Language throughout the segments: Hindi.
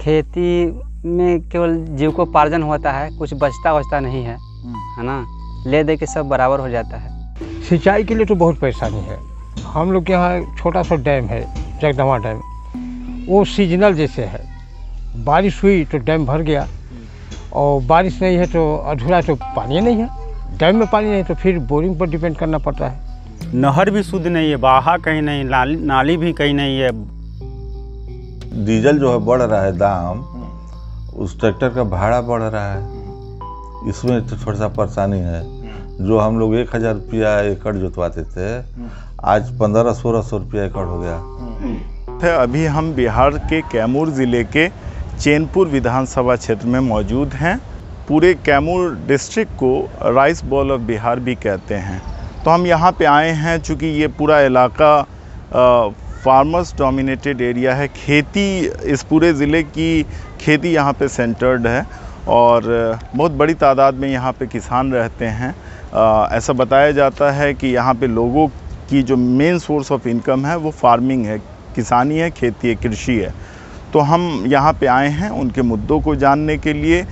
खेती में केवल जीव को पार्जन होता है कुछ बचता वचता नहीं है हम्म। है ना ले दे के सब बराबर हो जाता है सिंचाई के लिए तो बहुत परेशानी है हम लोग के यहाँ छोटा सा डैम है जगदमा डैम वो सीजनल जैसे है बारिश हुई तो डैम भर गया और बारिश नहीं है तो अधूरा तो पानी नहीं है डैम में पानी नहीं है तो फिर बोरिंग पर डिपेंड करना पड़ता है नहर भी शुद्ध नहीं है बाहा कहीं नहीं नाली भी कहीं नहीं है डीजल जो है बढ़ रहा है दाम हम्म। उस ट्रैक्टर का भाड़ा बढ़ रहा है हम्म। इसमें तो थोड़ा सा परेशानी है हम्म। जो हम लोग एक हज़ार रुपया एकड़ जोतवाते थे आज पंद्रह सोलह सौ रुपया एकड़ हो गया अभी हम बिहार के कैमूर ज़िले के चैनपुर विधानसभा क्षेत्र में मौजूद हैं पूरे कैमूर डिस्ट्रिक्ट को राइस बॉल ऑफ बिहार भी कहते हैं तो हम यहाँ पे आए हैं चूँकि ये पूरा इलाका फार्मर्स डोमिनेटेड एरिया है खेती इस पूरे ज़िले की खेती यहाँ पे सेंटर्ड है और बहुत बड़ी तादाद में यहाँ पे किसान रहते हैं आ, ऐसा बताया जाता है कि यहाँ पे लोगों की जो मेन सोर्स ऑफ इनकम है वो फार्मिंग है किसानी है खेती है कृषि है तो हम यहाँ पे आए हैं उनके मुद्दों को जानने के लिए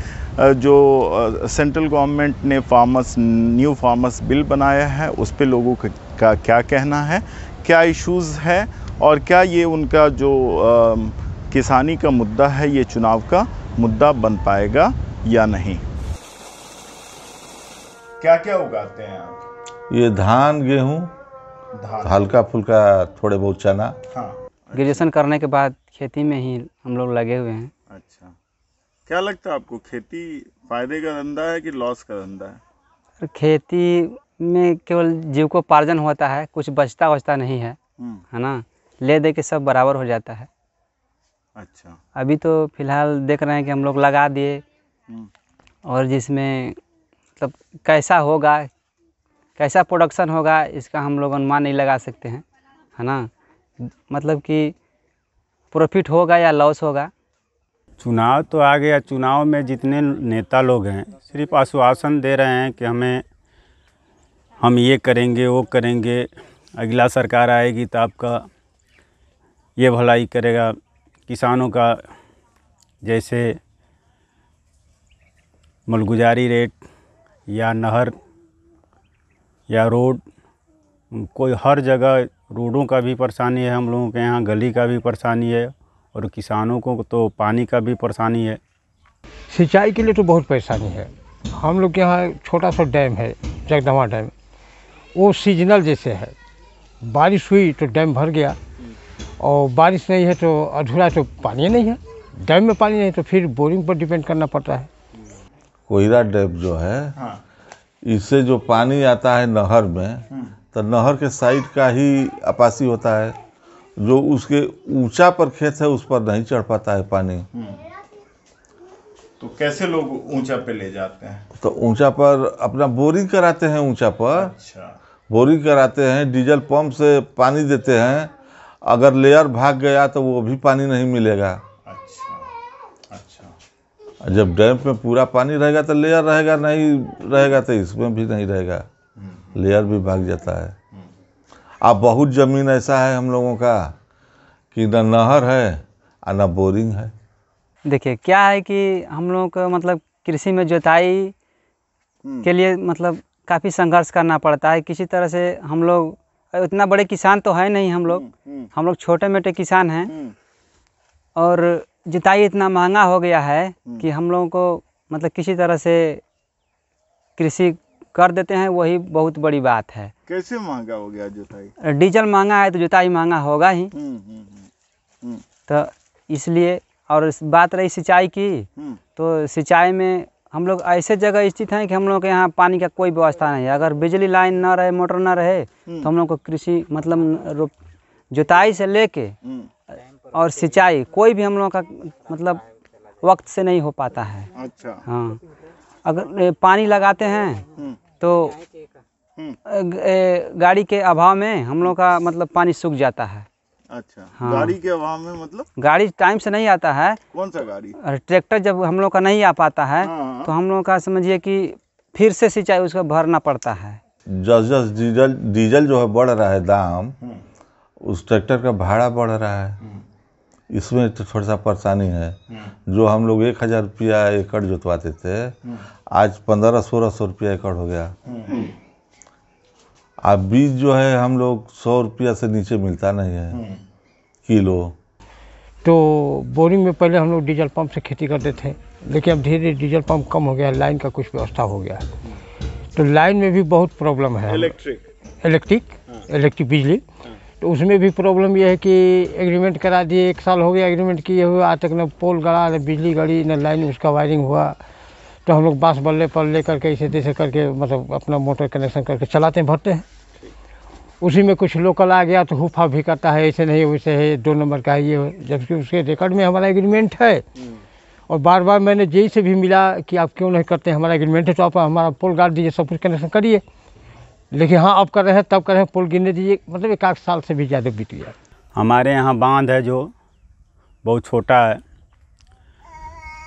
जो सेंट्रल गवर्नमेंट ने फार्मर्स न्यू फार्मर्स बिल बनाया है उस पर लोगों का क्या कहना है क्या इश्यूज़ है और क्या ये उनका जो आ, किसानी का मुद्दा है ये चुनाव का मुद्दा बन पाएगा या नहीं क्या क्या उगाते हैं आप ये धान गेहूँ हल्का फुल्का थोड़े बहुत चना हाँ ग्रेजुएशन करने के बाद खेती में ही हम लोग लगे हुए हैं अच्छा क्या लगता है आपको खेती फायदे का धंधा है कि लॉस का धंधा है खेती में केवल जीव को पार्जन होता है कुछ बचता वचता नहीं है हम्म। है ना ले दे के सब बराबर हो जाता है अच्छा अभी तो फिलहाल देख रहे हैं कि हम लोग लगा दिए हम्म। और जिसमें मतलब कैसा होगा कैसा प्रोडक्शन होगा इसका हम लोग अनुमान नहीं लगा सकते हैं है ना मतलब कि प्रॉफिट होगा या लॉस होगा चुनाव तो आ गया चुनाव में जितने नेता लोग हैं सिर्फ आश्वासन दे रहे हैं कि हमें हम ये करेंगे वो करेंगे अगला सरकार आएगी तो आपका ये भलाई करेगा किसानों का जैसे मलगुजारी रेट या नहर या रोड कोई हर जगह रोडों का भी परेशानी है हम लोगों के यहाँ गली का भी परेशानी है और किसानों को तो पानी का भी परेशानी है सिंचाई के लिए तो बहुत परेशानी है हम लोग के यहाँ छोटा सा डैम है जगदमा डैम वो सीजनल जैसे है बारिश हुई तो डैम भर गया और बारिश नहीं है तो अधूरा तो पानी नहीं है डैम में पानी नहीं तो फिर बोरिंग पर डिपेंड करना पड़ता है कोयरा डैम जो है हाँ। इससे जो पानी आता है नहर में हम्म। तो नहर के साइड का ही अपासी होता है जो उसके ऊंचा पर खेत है उस पर नहीं चढ़ पाता है पानी हम्म। तो कैसे लोग ऊंचा पे ले जाते हैं तो ऊंचा पर अपना बोरिंग कराते हैं ऊंचा पर अच्छा। बोरिंग कराते हैं डीजल पंप से पानी देते हैं अगर लेयर भाग गया तो वो भी पानी नहीं मिलेगा अच्छा अच्छा जब डैम में पूरा पानी रहेगा तो लेयर रहेगा नहीं रहेगा तो इसमें भी नहीं रहेगा हम्म। लेयर भी भाग जाता है हम्म। अब बहुत ज़मीन ऐसा है हम लोगों का कि न नहर है और न बोरिंग है देखिए क्या है कि हम लोगों को मतलब कृषि में जोताई हम्म। के लिए मतलब काफ़ी संघर्ष करना पड़ता है किसी तरह से हम लोग इतना बड़े किसान तो है नहीं हम लोग हम्म, हम्म। हम लोग छोटे मोटे किसान हैं हम्म। और जुताई इतना महंगा हो गया है कि हम लोगों को मतलब किसी तरह से कृषि कर देते हैं वही बहुत बड़ी बात है कैसे महंगा हो गया जुताई डीजल महंगा है तो जुताई महंगा होगा ही तो इसलिए और बात रही सिंचाई की तो सिंचाई में हम लोग ऐसे जगह स्थित हैं कि हम लोग के यहाँ पानी का कोई व्यवस्था नहीं है अगर बिजली लाइन ना रहे मोटर ना रहे हम्म। तो हम लोग को कृषि मतलब जुताई से लेके हम्म। और सिंचाई कोई भी हम लोग का मतलब वक्त से नहीं हो पाता है अच्छा हाँ अगर पानी लगाते हैं हम्म। तो गाड़ी के अभाव में हम लोग का मतलब पानी सूख जाता है अच्छा हाँ। गाड़ी के अभाव में मतलब गाड़ी टाइम से नहीं आता है कौन सा गाड़ी ट्रैक्टर जब हम लोग का नहीं आ पाता है हाँ, हाँ। तो हम लोग का समझिए कि फिर से सिंचाई उसको भरना पड़ता है जस जस डीजल डीजल जो है बढ़ रहा है दाम हम्म। उस ट्रैक्टर का भाड़ा बढ़ रहा है हम्म। इसमें तो थोड़ा सा परेशानी है हम्म। जो हम लोग एक हज़ार रुपया एकड़ जोतवाते थे आज पंद्रह सोलह सौ रुपया एकड़ हो गया अब बीज जो है हम लोग सौ रुपया से नीचे मिलता नहीं है हम्म। किलो तो बोरिंग में पहले हम लोग डीजल पंप से खेती करते थे लेकिन अब धीरे धीरे डीजल पंप कम हो गया लाइन का कुछ व्यवस्था हो गया तो लाइन में भी बहुत प्रॉब्लम है इलेक्ट्रिक इलेक्ट्रिक हाँ। इलेक्ट्रिक बिजली हाँ। तो उसमें भी प्रॉब्लम यह है कि एग्रीमेंट करा दिए एक साल हो गया एग्रीमेंट किए हुए आज तक न पोल गड़ा न बिजली गड़ी न लाइन उसका वायरिंग हुआ तो हम लोग बाँस बल्ले पर ले करके इसे जैसे करके मतलब अपना मोटर कनेक्शन करके चलाते हैं भरते हैं उसी में कुछ लोकल आ गया तो हुफा भी करता है ऐसे नहीं वैसे है दो नंबर का है ये जबकि उसके रिकॉर्ड में हमारा एग्रीमेंट है हम्म। और बार बार मैंने जे से भी मिला कि आप क्यों नहीं करते हमारा एग्रीमेंट है तो आप हमारा पोल गाड़ दीजिए सब कुछ कनेक्शन करिए लेकिन हाँ आप कर रहे हैं तब कर रहे हैं पुल गिरने दीजिए मतलब एक आध साल से भी ज़्यादा बीत गया हमारे यहाँ बांध है जो बहुत छोटा है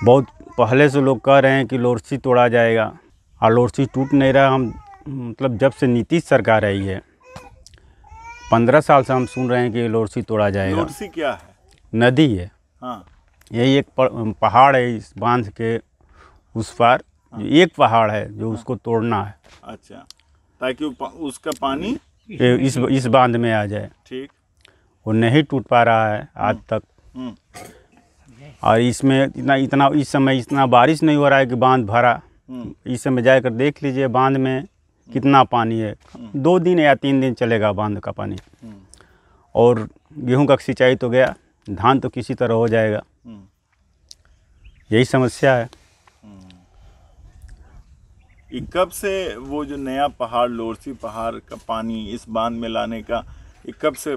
बहुत पहले से लोग कह रहे हैं कि लोरसी तोड़ा जाएगा और लोरसी टूट नहीं रहा हम मतलब जब से नीतीश सरकार आई है पंद्रह साल से हम सुन रहे हैं कि लोरसी तोड़ा जाएगा लोरसी क्या है नदी है हाँ यही एक पहाड़ है इस बांध के उस पार हाँ। एक पहाड़ है जो हाँ। उसको तोड़ना है अच्छा ताकि उसका पानी इस इस बांध में आ जाए ठीक वो नहीं टूट पा रहा है आज हाँ। तक हाँ। और इसमें इतना इतना इस समय इतना बारिश नहीं हो रहा है कि बांध भरा हाँ। इस समय जाकर देख लीजिए बांध में कितना पानी है दो दिन या तीन दिन चलेगा बांध का पानी और गेहूं का सिंचाई तो गया धान तो किसी तरह हो जाएगा यही समस्या है कब से वो जो नया पहाड़ लोरसी पहाड़ का पानी इस बांध में लाने का कब से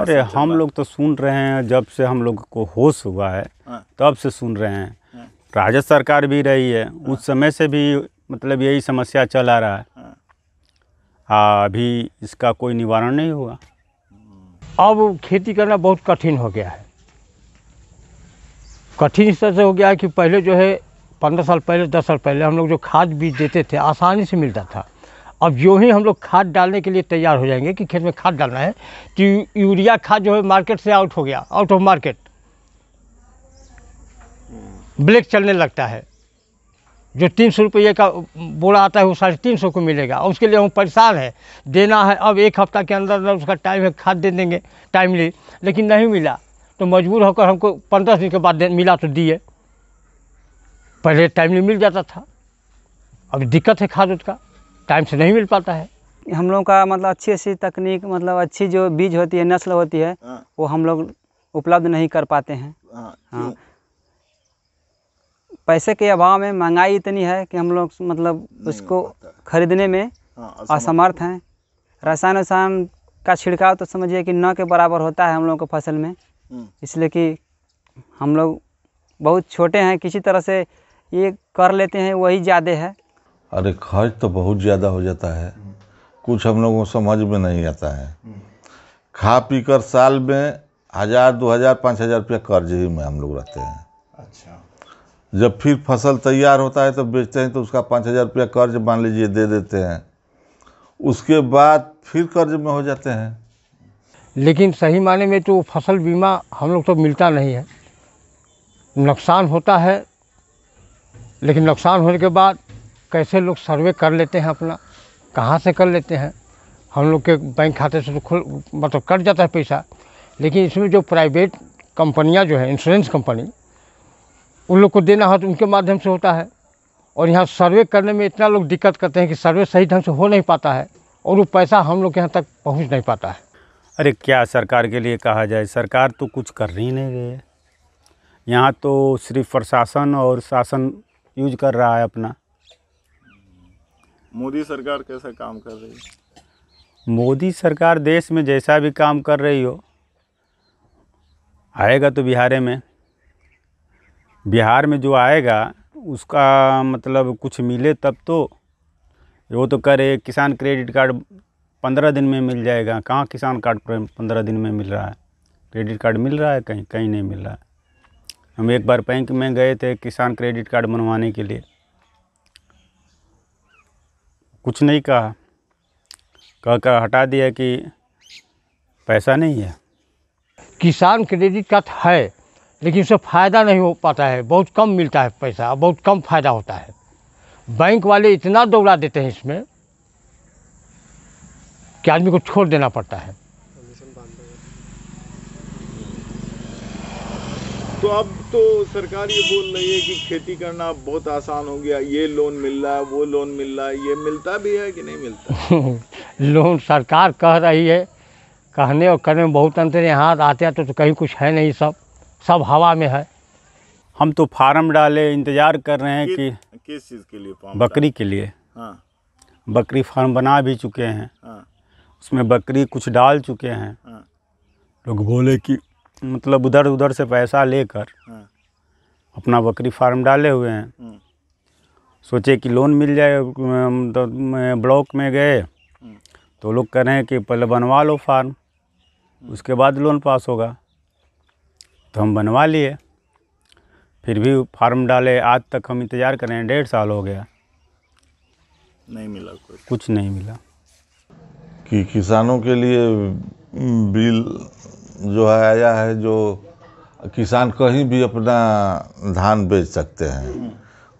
अरे हम लोग तो सुन रहे हैं जब से हम लोग को होश हुआ है हाँ। तब से सुन रहे हैं हाँ। सरकार भी रही है हाँ। उस समय से भी मतलब यही समस्या चला रहा है अभी इसका कोई निवारण नहीं हुआ अब खेती करना बहुत कठिन हो गया है कठिन इस तरह से हो गया है कि पहले जो है पंद्रह साल पहले दस साल पहले हम लोग जो खाद बीज देते थे आसानी से मिलता था अब जो ही हम लोग खाद डालने के लिए तैयार हो जाएंगे कि खेत में खाद डालना है तो यूरिया खाद जो है मार्केट से आउट हो गया आउट ऑफ मार्केट ब्लैक चलने लगता है जो तीन सौ रुपये का बोरा आता है वो साढ़े तीन सौ को मिलेगा और उसके लिए हम परेशान है देना है अब एक हफ्ता के अंदर अंदर उसका टाइम है खाद दे देंगे टाइमली लेकिन नहीं मिला तो मजबूर होकर हमको पंद्रह दिन के बाद मिला तो दिए पहले टाइमली मिल जाता था अब दिक्कत है खाद उद का टाइम से नहीं मिल पाता है हम लोगों का मतलब अच्छी अच्छी तकनीक मतलब अच्छी जो बीज होती है नस्ल होती है हाँ। वो हम लोग उपलब्ध नहीं कर पाते हैं हाँ, हाँ। पैसे के अभाव में महंगाई इतनी है कि हम लोग मतलब उसको खरीदने में हाँ, असमर्थ हैं रसायन वसायन का छिड़काव तो समझिए कि न के बराबर होता है हम लोगों को फसल में हम्म। इसलिए कि हम लोग बहुत छोटे हैं किसी तरह से ये कर लेते हैं वही ज़्यादा है अरे खर्च तो बहुत ज़्यादा हो जाता है हम्म। कुछ हम लोगों को समझ में नहीं आता है हम्म। खा पी कर साल में हज़ार दो हज़ार पाँच हज़ार रुपया कर्ज ही में हम लोग रहते हैं जब फिर फसल तैयार होता है तो बेचते हैं तो उसका पाँच हज़ार रुपया कर्ज मान लीजिए दे देते हैं उसके बाद फिर कर्ज में हो जाते हैं लेकिन सही माने में तो फसल बीमा हम लोग तो मिलता नहीं है नुकसान होता है लेकिन नुकसान होने के बाद कैसे लोग सर्वे कर लेते हैं अपना कहाँ से कर लेते हैं हम लोग के बैंक खाते से तो खुल मतलब कट जाता है पैसा लेकिन इसमें जो प्राइवेट कंपनियाँ जो है इंश्योरेंस कंपनी उन लोग को देना हो तो उनके माध्यम से होता है और यहाँ सर्वे करने में इतना लोग दिक्कत करते हैं कि सर्वे सही ढंग से हो नहीं पाता है और वो पैसा हम लोग के यहाँ तक पहुँच नहीं पाता है अरे क्या सरकार के लिए कहा जाए सरकार तो कुछ कर ही नहीं रही है यहाँ तो सिर्फ प्रशासन और शासन यूज कर रहा है अपना मोदी सरकार कैसा काम कर रही है मोदी सरकार देश में जैसा भी काम कर रही हो आएगा तो बिहार में बिहार में जो आएगा उसका मतलब कुछ मिले तब तो वो तो कह रहे किसान क्रेडिट कार्ड पंद्रह दिन में मिल जाएगा कहाँ किसान कार्ड पंद्रह दिन में मिल रहा है क्रेडिट कार्ड मिल रहा है कहीं कहीं नहीं मिल रहा है हम एक बार बैंक में गए थे किसान क्रेडिट कार्ड बनवाने के लिए कुछ नहीं कहा कह कर हटा दिया कि पैसा नहीं है किसान क्रेडिट कार्ड है लेकिन उससे फ़ायदा नहीं हो पाता है बहुत कम मिलता है पैसा बहुत कम फायदा होता है बैंक वाले इतना दौड़ा देते हैं इसमें कि आदमी को छोड़ देना पड़ता है तो अब तो सरकार ये बोल रही है कि खेती करना बहुत आसान हो गया ये लोन मिल रहा है वो लोन मिल रहा है ये मिलता भी है कि नहीं मिलता लोन सरकार कह रही है कहने और करने में बहुत अंतर है यहाँ आते हैं तो, तो कहीं कुछ है नहीं सब सब हवा में है हम तो फार्म डाले इंतज़ार कर रहे हैं कि किस चीज़ के लिए बकरी के लिए हाँ बकरी फार्म बना भी चुके हैं हाँ। उसमें बकरी कुछ डाल चुके हैं हाँ। लोग बोले कि मतलब उधर उधर से पैसा लेकर हाँ। अपना बकरी फार्म डाले हुए हैं हाँ। सोचे कि लोन मिल जाए तो ब्लॉक में गए हाँ। तो लोग कह रहे हैं कि पहले बनवा लो फार्म हाँ। उसके बाद लोन पास होगा तो हम बनवा लिए फिर भी फार्म डाले आज तक हम इंतज़ार कर रहे हैं डेढ़ साल हो गया नहीं मिला कोई कुछ नहीं मिला कि किसानों के लिए बिल जो है आया है जो किसान कहीं भी अपना धान बेच सकते हैं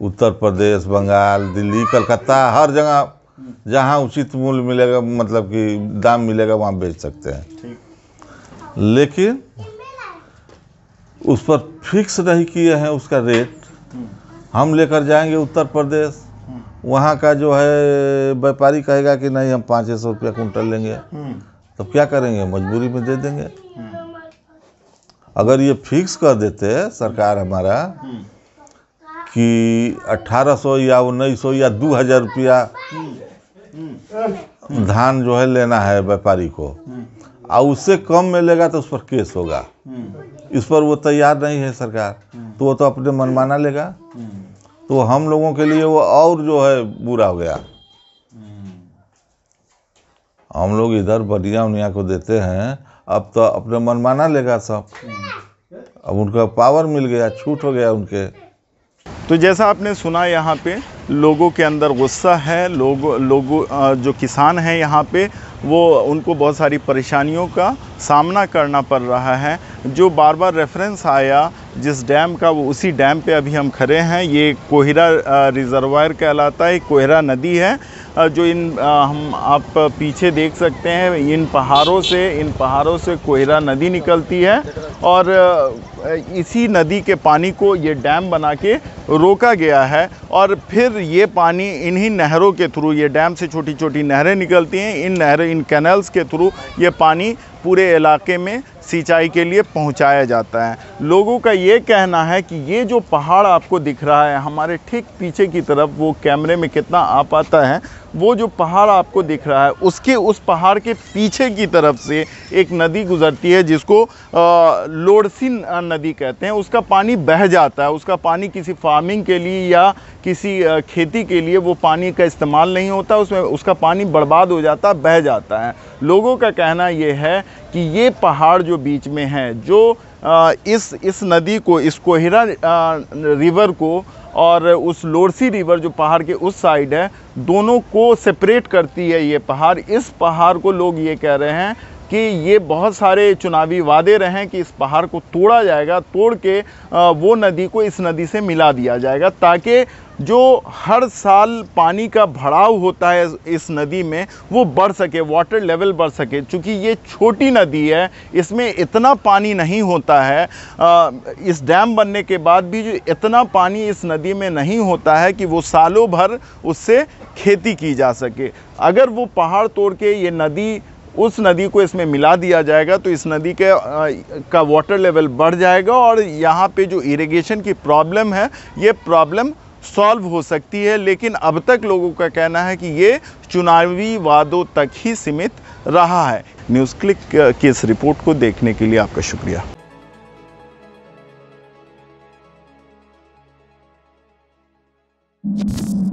उत्तर प्रदेश बंगाल दिल्ली कलकत्ता हर जगह जहाँ उचित मूल्य मिलेगा मतलब कि दाम मिलेगा वहाँ बेच सकते हैं लेकिन उस पर फिक्स नहीं किए हैं उसका रेट हम लेकर जाएंगे उत्तर प्रदेश वहाँ का जो है व्यापारी कहेगा कि नहीं हम पाँच सौ रुपया कुंटल लेंगे तो क्या करेंगे मजबूरी में दे देंगे अगर ये फिक्स कर देते सरकार हमारा कि 1800 या सौ या 2000 रुपया धान जो है लेना है व्यापारी को और उससे कम मिलेगा तो उस पर केस होगा इस पर वो तैयार नहीं है सरकार तो वो तो अपने मनमाना लेगा तो हम लोगों के लिए वो और जो है बुरा हो गया हम लोग इधर बढ़िया उनिया को देते हैं अब तो अपने मनमाना लेगा सब अब उनका पावर मिल गया छूट हो गया उनके तो जैसा आपने सुना यहाँ पे लोगों के अंदर गुस्सा है लोग लोगों जो किसान हैं यहाँ पे वो उनको बहुत सारी परेशानियों का सामना करना पड़ रहा है जो बार बार रेफरेंस आया जिस डैम का वो उसी डैम पे अभी हम खड़े हैं ये कोहरा रिज़र्वायर कहलाता है कोहरा नदी है जो इन हम आप पीछे देख सकते हैं इन पहाड़ों से इन पहाड़ों से कोहरा नदी निकलती है और इसी नदी के पानी को ये डैम बना के रोका गया है और फिर ये पानी इन्हीं नहरों के थ्रू ये डैम से छोटी छोटी नहरें निकलती हैं इन नहर इन कैनल्स के थ्रू ये पानी पूरे इलाके में सिंचाई के लिए पहुंचाया जाता है लोगों का ये कहना है कि ये जो पहाड़ आपको दिख रहा है हमारे ठीक पीछे की तरफ वो कैमरे में कितना आ पाता है वो जो पहाड़ आपको दिख रहा है उसके उस पहाड़ के पीछे की तरफ से एक नदी गुजरती है जिसको लोड़सिन नदी कहते हैं उसका पानी बह जाता है उसका पानी किसी फार्मिंग के लिए या किसी खेती के लिए वो पानी का इस्तेमाल नहीं होता उसमें उसका पानी बर्बाद हो जाता बह जाता है लोगों का कहना ये है कि ये पहाड़ जो बीच में है जो इस इस नदी को इस कोहिरा रिवर को और उस लोरसी रिवर जो पहाड़ के उस साइड है दोनों को सेपरेट करती है ये पहाड़ इस पहाड़ को लोग ये कह रहे हैं कि ये बहुत सारे चुनावी वादे रहे कि इस पहाड़ को तोड़ा जाएगा तोड़ के वो नदी को इस नदी से मिला दिया जाएगा ताकि जो हर साल पानी का भराव होता है इस नदी में वो बढ़ सके वाटर लेवल बढ़ सके चूँकि ये छोटी नदी है इसमें इतना पानी नहीं होता है इस डैम बनने के बाद भी जो इतना पानी इस नदी में नहीं होता है कि वो सालों भर उससे खेती की जा सके अगर वो पहाड़ तोड़ के ये नदी उस नदी को इसमें मिला दिया जाएगा तो इस नदी के आ, का वाटर लेवल बढ़ जाएगा और यहाँ पे जो इरिगेशन की प्रॉब्लम है ये प्रॉब्लम सॉल्व हो सकती है लेकिन अब तक लोगों का कहना है कि ये चुनावी वादों तक ही सीमित रहा है न्यूज़ क्लिक की इस रिपोर्ट को देखने के लिए आपका शुक्रिया you